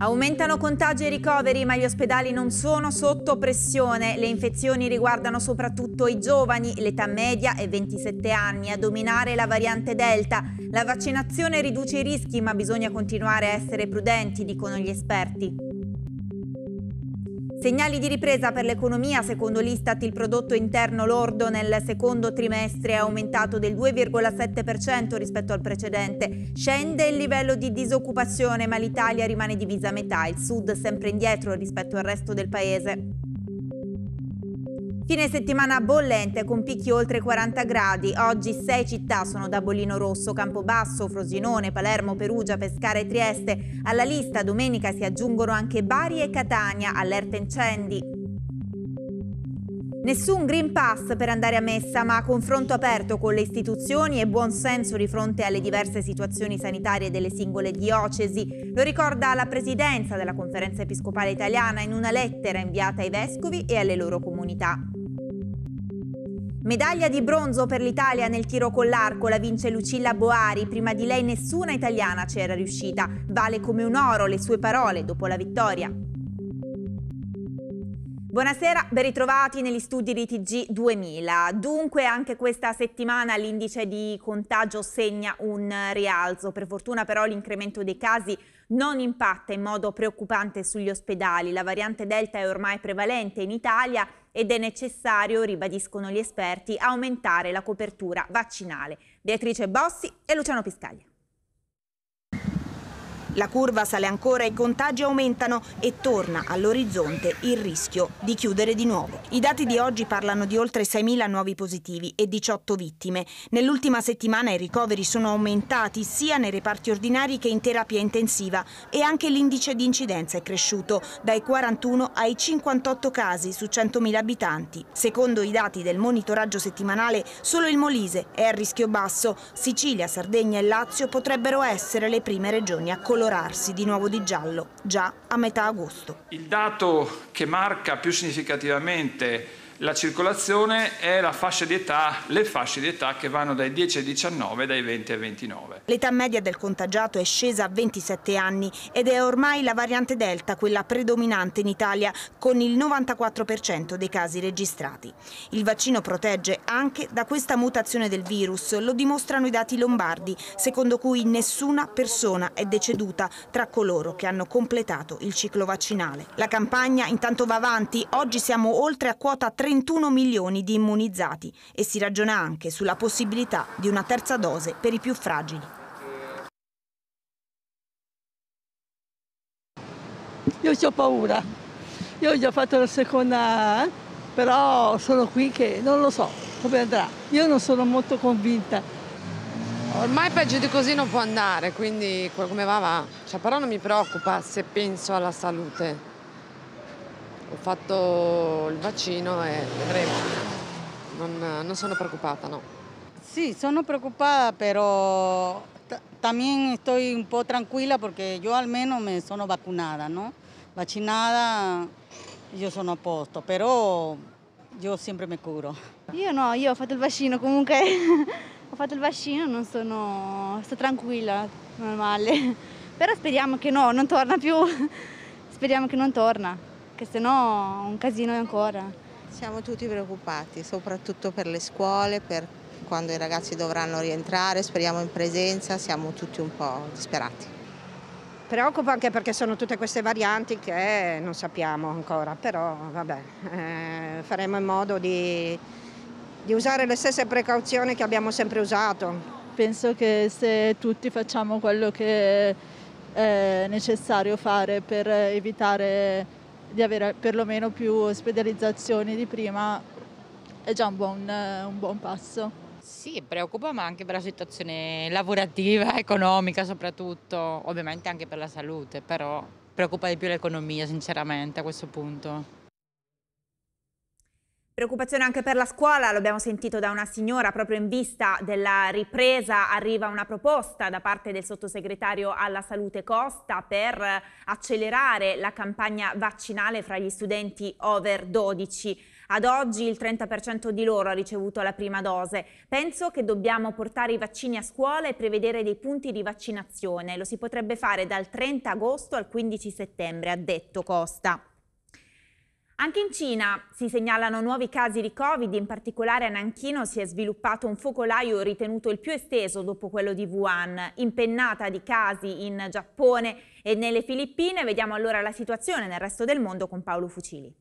Aumentano contagi e ricoveri, ma gli ospedali non sono sotto pressione. Le infezioni riguardano soprattutto i giovani, l'età media è 27 anni, a dominare la variante Delta. La vaccinazione riduce i rischi, ma bisogna continuare a essere prudenti, dicono gli esperti. Segnali di ripresa per l'economia, secondo l'Istat il prodotto interno lordo nel secondo trimestre è aumentato del 2,7% rispetto al precedente. Scende il livello di disoccupazione ma l'Italia rimane divisa a metà, il sud sempre indietro rispetto al resto del paese. Fine settimana bollente con picchi oltre 40 gradi. Oggi sei città sono da bollino rosso: Campobasso, Frosinone, Palermo, Perugia, Pescara e Trieste. Alla lista domenica si aggiungono anche Bari e Catania, allerta incendi. Nessun Green Pass per andare a messa, ma confronto aperto con le istituzioni e buonsenso di fronte alle diverse situazioni sanitarie delle singole diocesi. Lo ricorda la presidenza della Conferenza Episcopale Italiana in una lettera inviata ai vescovi e alle loro comunità. Medaglia di bronzo per l'Italia nel tiro con l'arco, la vince Lucilla Boari, prima di lei nessuna italiana c'era riuscita, vale come un oro le sue parole dopo la vittoria. Buonasera, ben ritrovati negli studi di TG 2000. Dunque anche questa settimana l'indice di contagio segna un rialzo, per fortuna però l'incremento dei casi non impatta in modo preoccupante sugli ospedali, la variante Delta è ormai prevalente in Italia ed è necessario, ribadiscono gli esperti, aumentare la copertura vaccinale. Beatrice Bossi e Luciano Piscaglia. La curva sale ancora, i contagi aumentano e torna all'orizzonte il rischio di chiudere di nuovo. I dati di oggi parlano di oltre 6.000 nuovi positivi e 18 vittime. Nell'ultima settimana i ricoveri sono aumentati sia nei reparti ordinari che in terapia intensiva e anche l'indice di incidenza è cresciuto dai 41 ai 58 casi su 100.000 abitanti. Secondo i dati del monitoraggio settimanale, solo il Molise è a rischio basso. Sicilia, Sardegna e Lazio potrebbero essere le prime regioni a colorare colorarsi di nuovo di giallo già a metà agosto. Il dato che marca più significativamente la circolazione è la fascia di età, le fasce di età che vanno dai 10 ai 19 dai 20 ai 29. L'età media del contagiato è scesa a 27 anni ed è ormai la variante Delta quella predominante in Italia con il 94% dei casi registrati. Il vaccino protegge anche da questa mutazione del virus, lo dimostrano i dati lombardi, secondo cui nessuna persona è deceduta tra coloro che hanno completato il ciclo vaccinale. La campagna intanto va avanti, oggi siamo oltre a quota 3 31 milioni di immunizzati e si ragiona anche sulla possibilità di una terza dose per i più fragili. Io ho paura, io ho già fatto la seconda, eh? però sono qui che non lo so come andrà. Io non sono molto convinta. Ormai peggio di così non può andare, quindi come va va. Cioè, però non mi preoccupa se penso alla salute ho fatto il vaccino e vedremo. Non, non sono preoccupata, no. Sì, sono preoccupata, però también sto un po' tranquilla perché io almeno menos me sono vacunada, ¿no? Vaccinata io sono a posto, però io sempre mi curo. Io no, io ho fatto il vaccino, comunque ho fatto il vaccino, e non sono... sto tranquilla, normale. Però speriamo che no, non torna più. Speriamo che non torna che sennò un casino è ancora. Siamo tutti preoccupati, soprattutto per le scuole, per quando i ragazzi dovranno rientrare, speriamo in presenza, siamo tutti un po' disperati. Preoccupa anche perché sono tutte queste varianti che non sappiamo ancora, però vabbè, eh, faremo in modo di, di usare le stesse precauzioni che abbiamo sempre usato. Penso che se tutti facciamo quello che è necessario fare per evitare di avere perlomeno più ospedalizzazioni di prima è già un buon, un buon passo. Sì, preoccupa ma anche per la situazione lavorativa, economica soprattutto, ovviamente anche per la salute, però preoccupa di più l'economia sinceramente a questo punto. Preoccupazione anche per la scuola, l'abbiamo sentito da una signora, proprio in vista della ripresa arriva una proposta da parte del sottosegretario alla salute Costa per accelerare la campagna vaccinale fra gli studenti over 12. Ad oggi il 30% di loro ha ricevuto la prima dose. Penso che dobbiamo portare i vaccini a scuola e prevedere dei punti di vaccinazione. Lo si potrebbe fare dal 30 agosto al 15 settembre, ha detto Costa. Anche in Cina si segnalano nuovi casi di Covid, in particolare a Nanchino si è sviluppato un focolaio ritenuto il più esteso dopo quello di Wuhan, impennata di casi in Giappone e nelle Filippine. Vediamo allora la situazione nel resto del mondo con Paolo Fucili.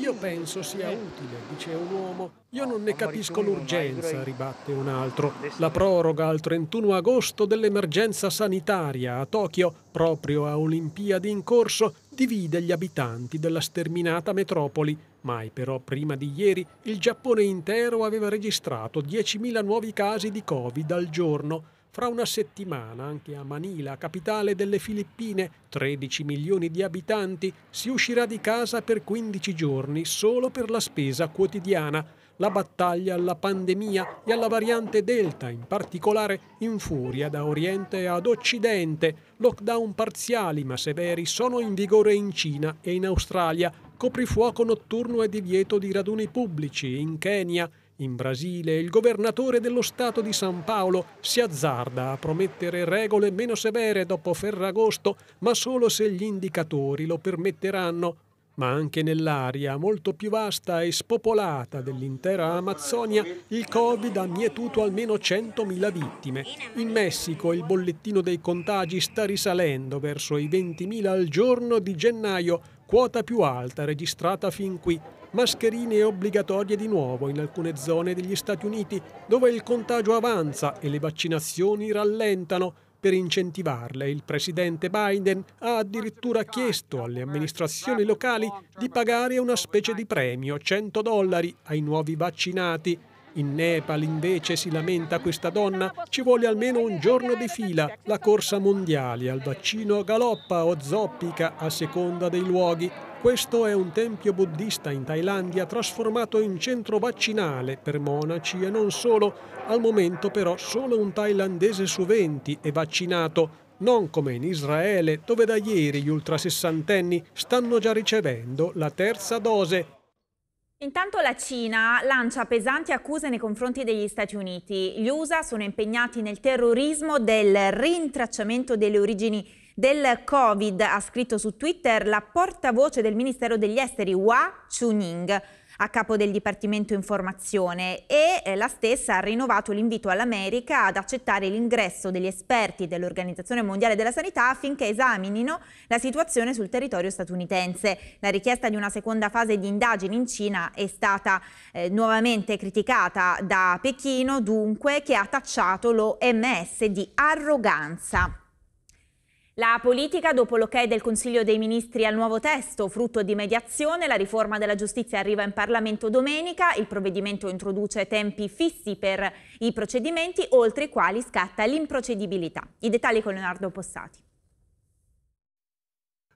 Io penso sia utile, dice un uomo. Io non ne capisco l'urgenza, ribatte un altro. La proroga al 31 agosto dell'emergenza sanitaria a Tokyo, proprio a Olimpiadi in corso, divide gli abitanti della sterminata metropoli. Mai però prima di ieri il Giappone intero aveva registrato 10.000 nuovi casi di Covid al giorno. Fra una settimana anche a Manila, capitale delle Filippine, 13 milioni di abitanti, si uscirà di casa per 15 giorni solo per la spesa quotidiana la battaglia alla pandemia e alla variante Delta, in particolare in furia da Oriente ad Occidente. Lockdown parziali ma severi sono in vigore in Cina e in Australia, coprifuoco notturno e divieto di raduni pubblici in Kenya. In Brasile il governatore dello Stato di San Paolo si azzarda a promettere regole meno severe dopo Ferragosto, ma solo se gli indicatori lo permetteranno ma anche nell'area molto più vasta e spopolata dell'intera Amazzonia il Covid ha mietuto almeno 100.000 vittime. In Messico il bollettino dei contagi sta risalendo verso i 20.000 al giorno di gennaio, quota più alta registrata fin qui. Mascherine obbligatorie di nuovo in alcune zone degli Stati Uniti, dove il contagio avanza e le vaccinazioni rallentano. Per incentivarle, il presidente Biden ha addirittura chiesto alle amministrazioni locali di pagare una specie di premio, 100 dollari, ai nuovi vaccinati in Nepal invece si lamenta questa donna, ci vuole almeno un giorno di fila, la corsa mondiale al vaccino galoppa o zoppica a seconda dei luoghi. Questo è un tempio buddista in Thailandia trasformato in centro vaccinale per monaci e non solo. Al momento però solo un thailandese su 20 è vaccinato, non come in Israele dove da ieri gli ultrasessantenni stanno già ricevendo la terza dose. Intanto la Cina lancia pesanti accuse nei confronti degli Stati Uniti. Gli USA sono impegnati nel terrorismo del rintracciamento delle origini del Covid, ha scritto su Twitter la portavoce del Ministero degli Esteri Hua Chunying a capo del Dipartimento Informazione e eh, la stessa ha rinnovato l'invito all'America ad accettare l'ingresso degli esperti dell'Organizzazione Mondiale della Sanità affinché esaminino la situazione sul territorio statunitense. La richiesta di una seconda fase di indagini in Cina è stata eh, nuovamente criticata da Pechino, dunque, che ha tacciato l'OMS di arroganza. La politica, dopo l'ok del Consiglio dei Ministri al nuovo testo, frutto di mediazione, la riforma della giustizia arriva in Parlamento domenica, il provvedimento introduce tempi fissi per i procedimenti, oltre i quali scatta l'improcedibilità. I dettagli con Leonardo Possati.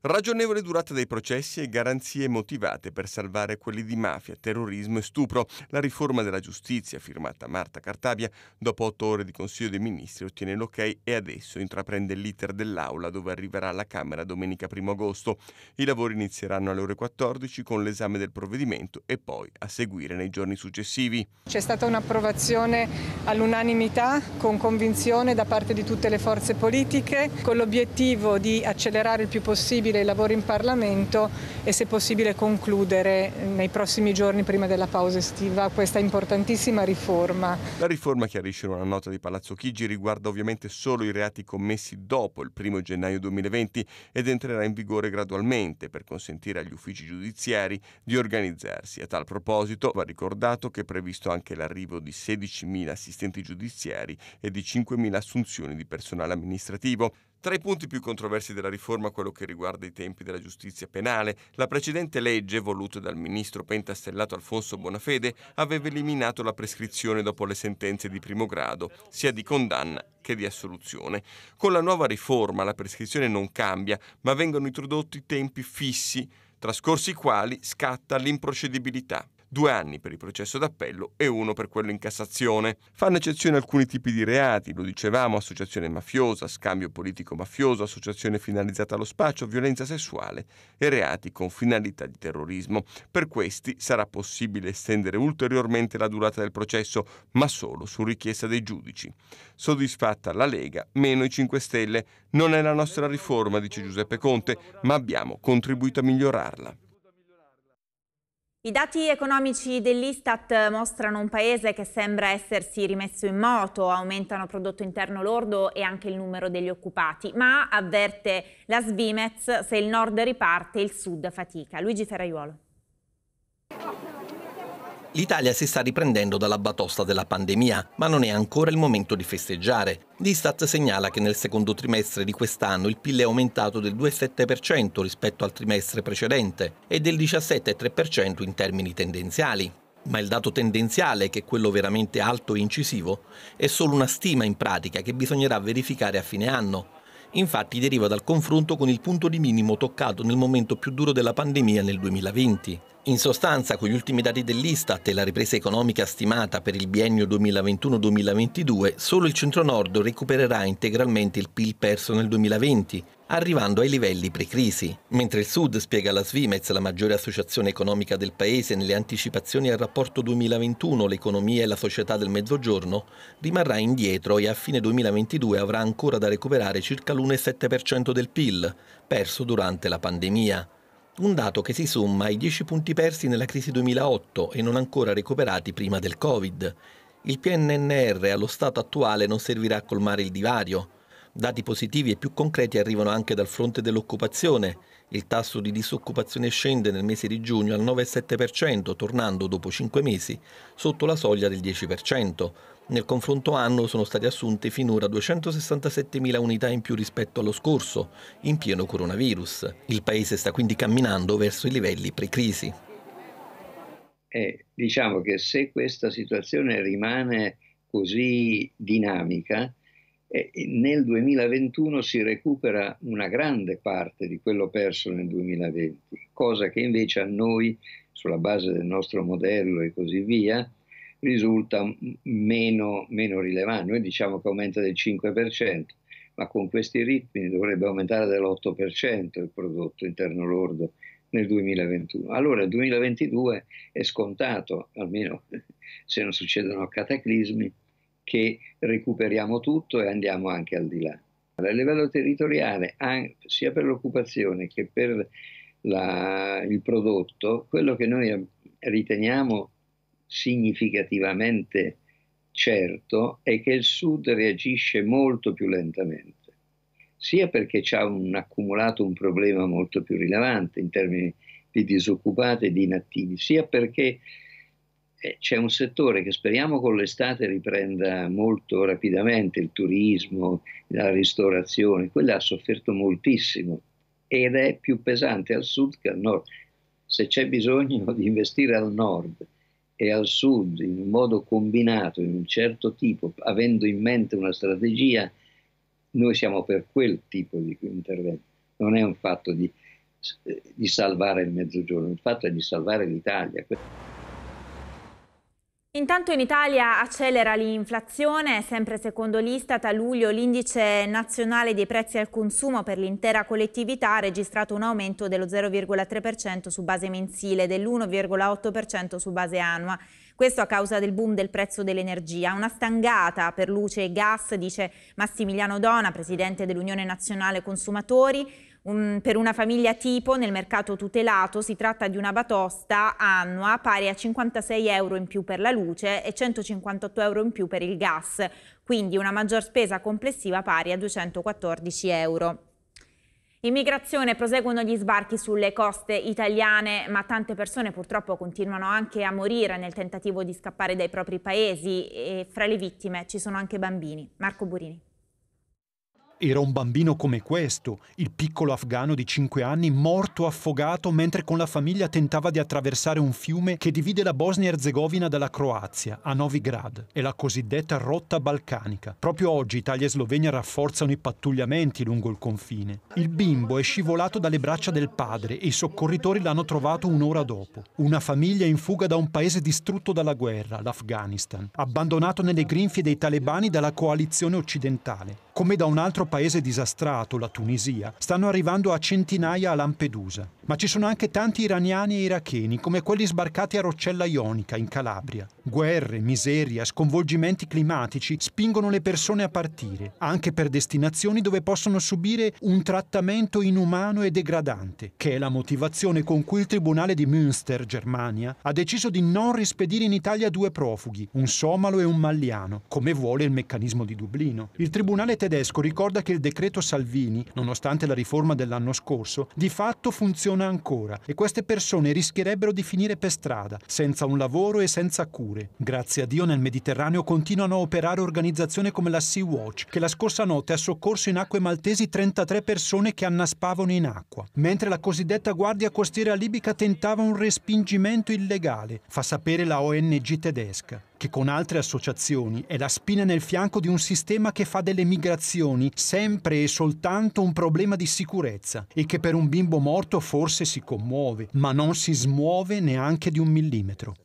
Ragionevole durata dei processi e garanzie motivate per salvare quelli di mafia, terrorismo e stupro. La riforma della giustizia, firmata Marta Cartabia, dopo otto ore di Consiglio dei Ministri ottiene l'ok e adesso intraprende l'iter dell'Aula dove arriverà alla Camera domenica 1 agosto. I lavori inizieranno alle ore 14 con l'esame del provvedimento e poi a seguire nei giorni successivi. C'è stata un'approvazione all'unanimità, con convinzione da parte di tutte le forze politiche, con l'obiettivo di accelerare il più possibile possibile i lavori in Parlamento e se possibile concludere nei prossimi giorni prima della pausa estiva questa importantissima riforma. La riforma chiarisce una nota di Palazzo Chigi riguarda ovviamente solo i reati commessi dopo il 1 gennaio 2020 ed entrerà in vigore gradualmente per consentire agli uffici giudiziari di organizzarsi. A tal proposito va ricordato che è previsto anche l'arrivo di 16.000 assistenti giudiziari e di 5.000 assunzioni di personale amministrativo. Tra i punti più controversi della riforma quello che riguarda i tempi della giustizia penale, la precedente legge, voluta dal ministro pentastellato Alfonso Bonafede, aveva eliminato la prescrizione dopo le sentenze di primo grado, sia di condanna che di assoluzione. Con la nuova riforma la prescrizione non cambia, ma vengono introdotti tempi fissi, trascorsi i quali scatta l'improcedibilità due anni per il processo d'appello e uno per quello in Cassazione. Fanno eccezione alcuni tipi di reati, lo dicevamo, associazione mafiosa, scambio politico mafioso, associazione finalizzata allo spaccio, violenza sessuale e reati con finalità di terrorismo. Per questi sarà possibile estendere ulteriormente la durata del processo, ma solo su richiesta dei giudici. Soddisfatta la Lega, meno i 5 Stelle. Non è la nostra riforma, dice Giuseppe Conte, ma abbiamo contribuito a migliorarla. I dati economici dell'Istat mostrano un paese che sembra essersi rimesso in moto, aumentano prodotto interno lordo e anche il numero degli occupati, ma avverte la Svimez, se il nord riparte il sud fatica. Luigi Ferraiuolo. L'Italia si sta riprendendo dalla batosta della pandemia, ma non è ancora il momento di festeggiare. L'Istat segnala che nel secondo trimestre di quest'anno il PIL è aumentato del 2,7% rispetto al trimestre precedente e del 17,3% in termini tendenziali. Ma il dato tendenziale, che è quello veramente alto e incisivo, è solo una stima in pratica che bisognerà verificare a fine anno. Infatti deriva dal confronto con il punto di minimo toccato nel momento più duro della pandemia nel 2020. In sostanza, con gli ultimi dati dell'Istat e la ripresa economica stimata per il biennio 2021-2022, solo il centro-nord recupererà integralmente il PIL perso nel 2020, arrivando ai livelli pre-crisi. Mentre il Sud, spiega la Svimez, la maggiore associazione economica del paese, nelle anticipazioni al rapporto 2021 l'economia e la società del mezzogiorno, rimarrà indietro e a fine 2022 avrà ancora da recuperare circa l'1,7% del PIL, perso durante la pandemia. Un dato che si somma ai 10 punti persi nella crisi 2008 e non ancora recuperati prima del Covid. Il PNNR allo stato attuale non servirà a colmare il divario. Dati positivi e più concreti arrivano anche dal fronte dell'occupazione. Il tasso di disoccupazione scende nel mese di giugno al 9,7%, tornando dopo 5 mesi sotto la soglia del 10%. Nel confronto anno sono state assunte finora 267.000 unità in più rispetto allo scorso, in pieno coronavirus. Il paese sta quindi camminando verso i livelli pre-crisi. Eh, diciamo che se questa situazione rimane così dinamica, eh, nel 2021 si recupera una grande parte di quello perso nel 2020, cosa che invece a noi, sulla base del nostro modello e così via, risulta meno, meno rilevante. Noi diciamo che aumenta del 5%, ma con questi ritmi dovrebbe aumentare dell'8% il prodotto interno lordo nel 2021. Allora il 2022 è scontato, almeno se non succedono cataclismi, che recuperiamo tutto e andiamo anche al di là. A livello territoriale, sia per l'occupazione che per la, il prodotto, quello che noi riteniamo significativamente certo è che il Sud reagisce molto più lentamente, sia perché ha accumulato un problema molto più rilevante in termini di disoccupati e di inattivi, sia perché eh, c'è un settore che speriamo con l'estate riprenda molto rapidamente, il turismo, la ristorazione, quella ha sofferto moltissimo ed è più pesante al sud che al nord. Se c'è bisogno di investire al nord e al sud in un modo combinato, in un certo tipo, avendo in mente una strategia, noi siamo per quel tipo di intervento. Non è un fatto di, eh, di salvare il mezzogiorno, il fatto è di salvare l'Italia. Intanto in Italia accelera l'inflazione, sempre secondo l'Istat a luglio l'indice nazionale dei prezzi al consumo per l'intera collettività ha registrato un aumento dello 0,3% su base mensile e dell'1,8% su base annua. Questo a causa del boom del prezzo dell'energia. Una stangata per luce e gas, dice Massimiliano Dona, presidente dell'Unione Nazionale Consumatori, un, per una famiglia tipo nel mercato tutelato si tratta di una batosta annua pari a 56 euro in più per la luce e 158 euro in più per il gas, quindi una maggior spesa complessiva pari a 214 euro. Immigrazione, proseguono gli sbarchi sulle coste italiane, ma tante persone purtroppo continuano anche a morire nel tentativo di scappare dai propri paesi e fra le vittime ci sono anche bambini. Marco Burini. Era un bambino come questo, il piccolo afgano di 5 anni, morto affogato mentre con la famiglia tentava di attraversare un fiume che divide la Bosnia-Herzegovina dalla Croazia, a Novigrad. È la cosiddetta rotta balcanica. Proprio oggi Italia e Slovenia rafforzano i pattugliamenti lungo il confine. Il bimbo è scivolato dalle braccia del padre e i soccorritori l'hanno trovato un'ora dopo. Una famiglia in fuga da un paese distrutto dalla guerra, l'Afghanistan, abbandonato nelle grinfie dei talebani dalla coalizione occidentale come da un altro paese disastrato, la Tunisia, stanno arrivando a centinaia a Lampedusa. Ma ci sono anche tanti iraniani e iracheni, come quelli sbarcati a Roccella Ionica, in Calabria. Guerre, miseria, sconvolgimenti climatici spingono le persone a partire, anche per destinazioni dove possono subire un trattamento inumano e degradante, che è la motivazione con cui il Tribunale di Münster, Germania, ha deciso di non rispedire in Italia due profughi, un somalo e un malliano, come vuole il meccanismo di Dublino. Il Tribunale tedesco ricorda che il decreto Salvini, nonostante la riforma dell'anno scorso, di fatto funziona ancora e queste persone rischierebbero di finire per strada, senza un lavoro e senza cure. Grazie a Dio nel Mediterraneo continuano a operare organizzazioni come la Sea-Watch, che la scorsa notte ha soccorso in acque maltesi 33 persone che annaspavano in acqua, mentre la cosiddetta Guardia Costiera Libica tentava un respingimento illegale, fa sapere la ONG tedesca che con altre associazioni è la spina nel fianco di un sistema che fa delle migrazioni sempre e soltanto un problema di sicurezza e che per un bimbo morto forse si commuove, ma non si smuove neanche di un millimetro.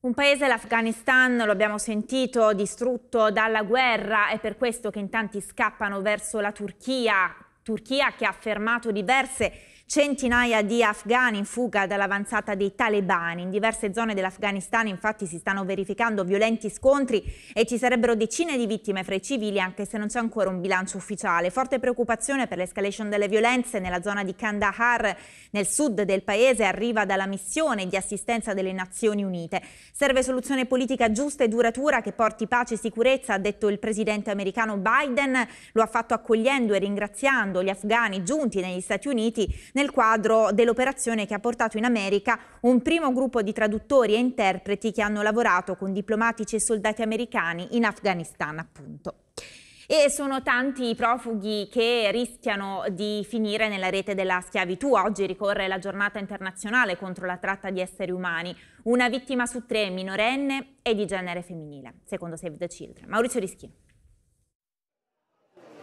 Un paese, l'Afghanistan, lo abbiamo sentito, distrutto dalla guerra, è per questo che in tanti scappano verso la Turchia, Turchia che ha fermato diverse Centinaia di afghani in fuga dall'avanzata dei talebani. In diverse zone dell'Afghanistan infatti si stanno verificando violenti scontri e ci sarebbero decine di vittime fra i civili anche se non c'è ancora un bilancio ufficiale. Forte preoccupazione per l'escalation delle violenze nella zona di Kandahar nel sud del paese arriva dalla missione di assistenza delle Nazioni Unite. Serve soluzione politica giusta e duratura che porti pace e sicurezza, ha detto il presidente americano Biden. Lo ha fatto accogliendo e ringraziando gli afghani giunti negli Stati Uniti nel quadro dell'operazione che ha portato in America un primo gruppo di traduttori e interpreti che hanno lavorato con diplomatici e soldati americani in Afghanistan appunto. E sono tanti i profughi che rischiano di finire nella rete della schiavitù. Oggi ricorre la giornata internazionale contro la tratta di esseri umani. Una vittima su tre minorenne e di genere femminile, secondo Save the Children. Maurizio Rischino.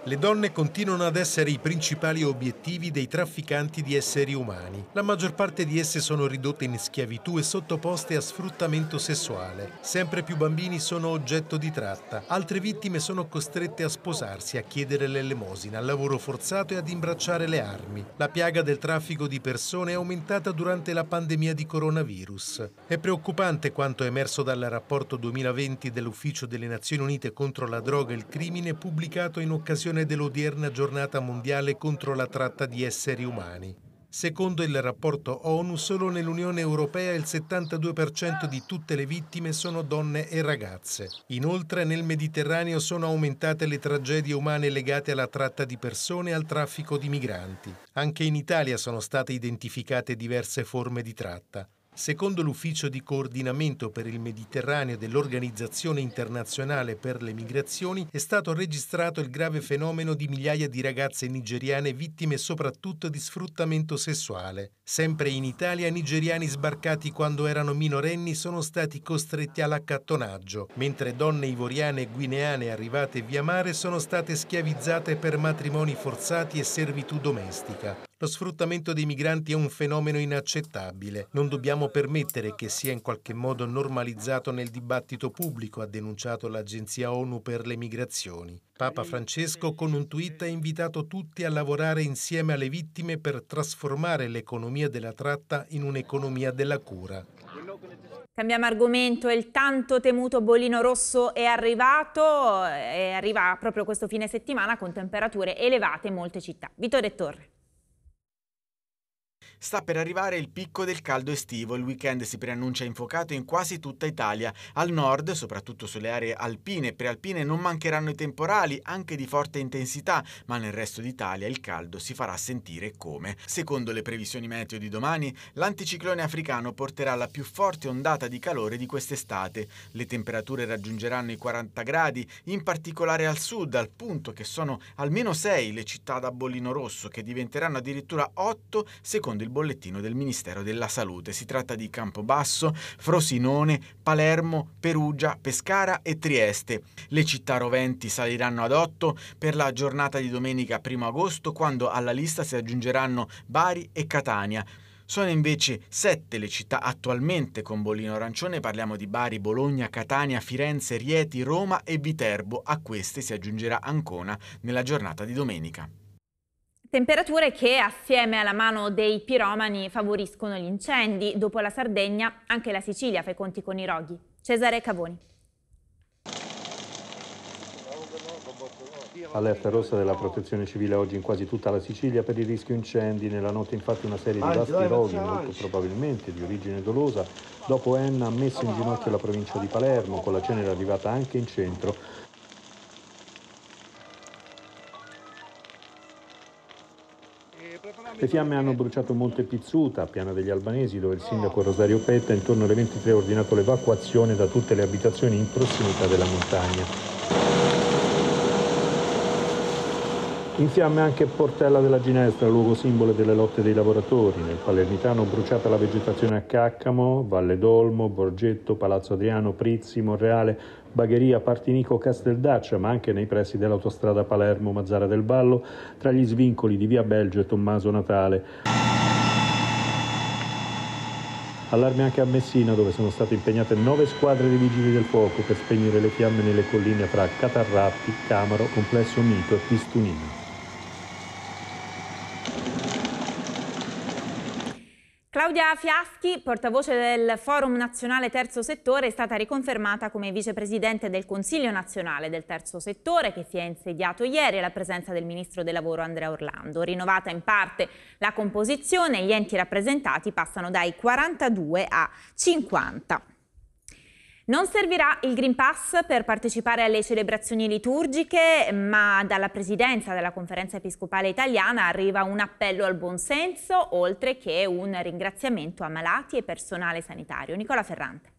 Le donne continuano ad essere i principali obiettivi dei trafficanti di esseri umani. La maggior parte di esse sono ridotte in schiavitù e sottoposte a sfruttamento sessuale. Sempre più bambini sono oggetto di tratta. Altre vittime sono costrette a sposarsi, a chiedere l'elemosina, al lavoro forzato e ad imbracciare le armi. La piaga del traffico di persone è aumentata durante la pandemia di coronavirus. È preoccupante quanto emerso dal rapporto 2020 dell'Ufficio delle Nazioni Unite contro la droga e il crimine pubblicato in occasione occasione dell'odierna giornata mondiale contro la tratta di esseri umani. Secondo il rapporto ONU, solo nell'Unione Europea il 72% di tutte le vittime sono donne e ragazze. Inoltre nel Mediterraneo sono aumentate le tragedie umane legate alla tratta di persone e al traffico di migranti. Anche in Italia sono state identificate diverse forme di tratta. Secondo l'Ufficio di coordinamento per il Mediterraneo dell'Organizzazione internazionale per le migrazioni è stato registrato il grave fenomeno di migliaia di ragazze nigeriane vittime soprattutto di sfruttamento sessuale. Sempre in Italia nigeriani sbarcati quando erano minorenni sono stati costretti all'accattonaggio, mentre donne ivoriane e guineane arrivate via mare sono state schiavizzate per matrimoni forzati e servitù domestica. Lo sfruttamento dei migranti è un fenomeno inaccettabile. Non dobbiamo permettere che sia in qualche modo normalizzato nel dibattito pubblico, ha denunciato l'Agenzia ONU per le migrazioni. Papa Francesco con un tweet ha invitato tutti a lavorare insieme alle vittime per trasformare l'economia della tratta in un'economia della cura. Cambiamo argomento, il tanto temuto bolino rosso è arrivato e eh, arriva proprio questo fine settimana con temperature elevate in molte città. Vittorio Torre. Sta per arrivare il picco del caldo estivo, il weekend si preannuncia infuocato in quasi tutta Italia. Al nord, soprattutto sulle aree alpine e prealpine, non mancheranno i temporali, anche di forte intensità, ma nel resto d'Italia il caldo si farà sentire come. Secondo le previsioni meteo di domani, l'anticiclone africano porterà la più forte ondata di calore di quest'estate. Le temperature raggiungeranno i 40 gradi, in particolare al sud, al punto che sono almeno 6 le città da bollino rosso, che diventeranno addirittura 8 secondo il bollettino del Ministero della Salute. Si tratta di Campobasso, Frosinone, Palermo, Perugia, Pescara e Trieste. Le città roventi saliranno ad 8 per la giornata di domenica 1 agosto, quando alla lista si aggiungeranno Bari e Catania. Sono invece sette le città attualmente con bollino arancione, parliamo di Bari, Bologna, Catania, Firenze, Rieti, Roma e Viterbo. A queste si aggiungerà Ancona nella giornata di domenica. Temperature che assieme alla mano dei piromani favoriscono gli incendi. Dopo la Sardegna anche la Sicilia fa i conti con i roghi. Cesare Cavoni. Allerta rossa della protezione civile oggi in quasi tutta la Sicilia per il rischio incendi. Nella notte infatti una serie di vasti roghi, molto probabilmente di origine dolosa, dopo Enna ha messo in ginocchio la provincia di Palermo, con la cenere arrivata anche in centro. Le fiamme hanno bruciato Monte Pizzuta, Piana degli Albanesi, dove il sindaco Rosario Petta intorno alle 23 ha ordinato l'evacuazione da tutte le abitazioni in prossimità della montagna. In fiamme anche Portella della Ginestra, luogo simbolo delle lotte dei lavoratori. Nel Palermitano bruciata la vegetazione a Caccamo, Valle d'Olmo, Borgetto, Palazzo Adriano, Prizzi, Monreale, Bagheria, Partinico, Casteldaccia, ma anche nei pressi dell'autostrada Palermo-Mazzara del Vallo, tra gli svincoli di Via Belgio e Tommaso Natale. Allarme anche a Messina dove sono state impegnate nove squadre dei vigili del fuoco per spegnere le fiamme nelle colline fra Catarratti, Camaro, Complesso Mito e Pistunino. Claudia Fiaschi, portavoce del Forum Nazionale Terzo Settore, è stata riconfermata come vicepresidente del Consiglio Nazionale del Terzo Settore che si è insediato ieri alla presenza del Ministro del Lavoro Andrea Orlando. Rinnovata in parte la composizione, gli enti rappresentati passano dai 42 a 50. Non servirà il Green Pass per partecipare alle celebrazioni liturgiche, ma dalla presidenza della Conferenza Episcopale Italiana arriva un appello al buonsenso, oltre che un ringraziamento a malati e personale sanitario. Nicola Ferrante.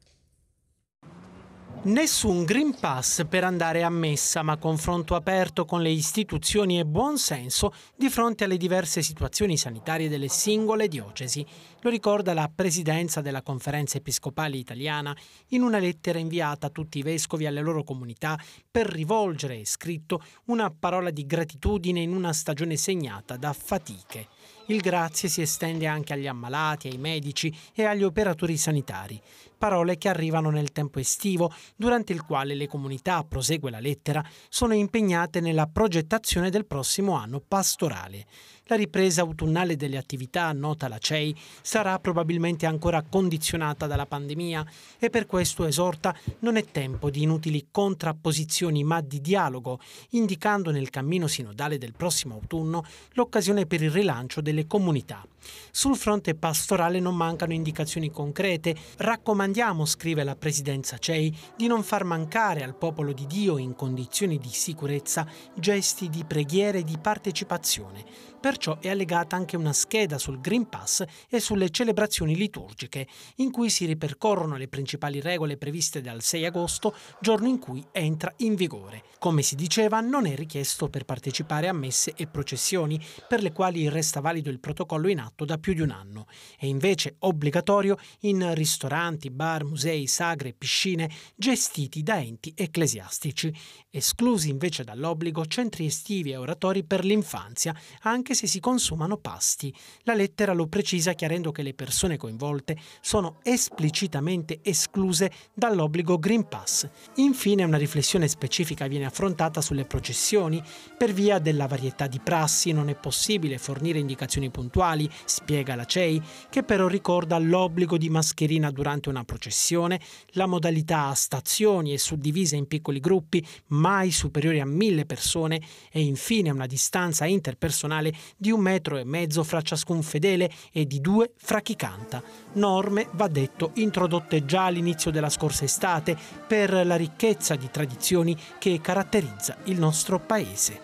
Nessun Green Pass per andare a messa, ma confronto aperto con le istituzioni e buonsenso di fronte alle diverse situazioni sanitarie delle singole diocesi. Lo ricorda la presidenza della Conferenza Episcopale Italiana in una lettera inviata a tutti i vescovi e alle loro comunità per rivolgere, è scritto, una parola di gratitudine in una stagione segnata da fatiche. Il grazie si estende anche agli ammalati, ai medici e agli operatori sanitari parole che arrivano nel tempo estivo, durante il quale le comunità, prosegue la lettera, sono impegnate nella progettazione del prossimo anno pastorale. La ripresa autunnale delle attività, nota la CEI, sarà probabilmente ancora condizionata dalla pandemia e per questo esorta non è tempo di inutili contrapposizioni ma di dialogo, indicando nel cammino sinodale del prossimo autunno l'occasione per il rilancio delle comunità. Sul fronte pastorale non mancano indicazioni concrete. Raccomandiamo, scrive la presidenza CEI, di non far mancare al popolo di Dio in condizioni di sicurezza gesti di preghiere e di partecipazione Perciò è allegata anche una scheda sul Green Pass e sulle celebrazioni liturgiche, in cui si ripercorrono le principali regole previste dal 6 agosto, giorno in cui entra in vigore. Come si diceva, non è richiesto per partecipare a messe e processioni, per le quali resta valido il protocollo in atto da più di un anno. È invece obbligatorio in ristoranti, bar, musei, sagre, e piscine, gestiti da enti ecclesiastici, esclusi invece dall'obbligo centri estivi e oratori per l'infanzia, anche anche se si consumano pasti. La lettera lo precisa chiarendo che le persone coinvolte sono esplicitamente escluse dall'obbligo Green Pass. Infine una riflessione specifica viene affrontata sulle processioni. Per via della varietà di prassi non è possibile fornire indicazioni puntuali, spiega la CEI, che però ricorda l'obbligo di mascherina durante una processione, la modalità a stazioni e suddivisa in piccoli gruppi mai superiori a mille persone e infine una distanza interpersonale di un metro e mezzo fra ciascun fedele e di due fra chi canta. Norme, va detto, introdotte già all'inizio della scorsa estate per la ricchezza di tradizioni che caratterizza il nostro paese.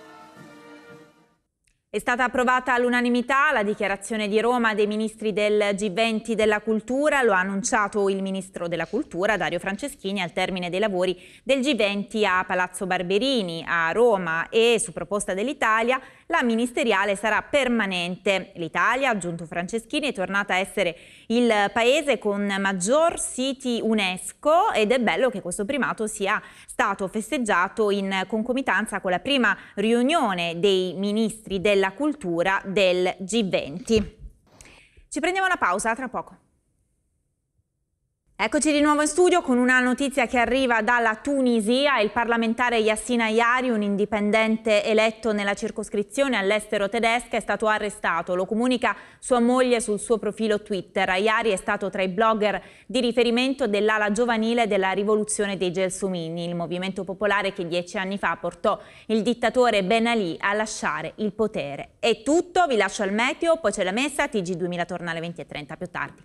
È stata approvata all'unanimità la dichiarazione di Roma dei ministri del G20 della cultura, lo ha annunciato il ministro della cultura Dario Franceschini al termine dei lavori del G20 a Palazzo Barberini a Roma e su proposta dell'Italia la ministeriale sarà permanente. L'Italia, aggiunto Franceschini, è tornata a essere il paese con maggior siti UNESCO ed è bello che questo primato sia stato festeggiato in concomitanza con la prima riunione dei ministri della cultura del G20. Ci prendiamo una pausa, tra poco. Eccoci di nuovo in studio con una notizia che arriva dalla Tunisia. Il parlamentare Yassine Ayari, un indipendente eletto nella circoscrizione all'estero tedesca, è stato arrestato. Lo comunica sua moglie sul suo profilo Twitter. Ayari è stato tra i blogger di riferimento dell'ala giovanile della rivoluzione dei Gelsomini, il movimento popolare che dieci anni fa portò il dittatore Ben Ali a lasciare il potere. È tutto, vi lascio al meteo, poi c'è la messa, TG2000 torna alle 20.30 più tardi.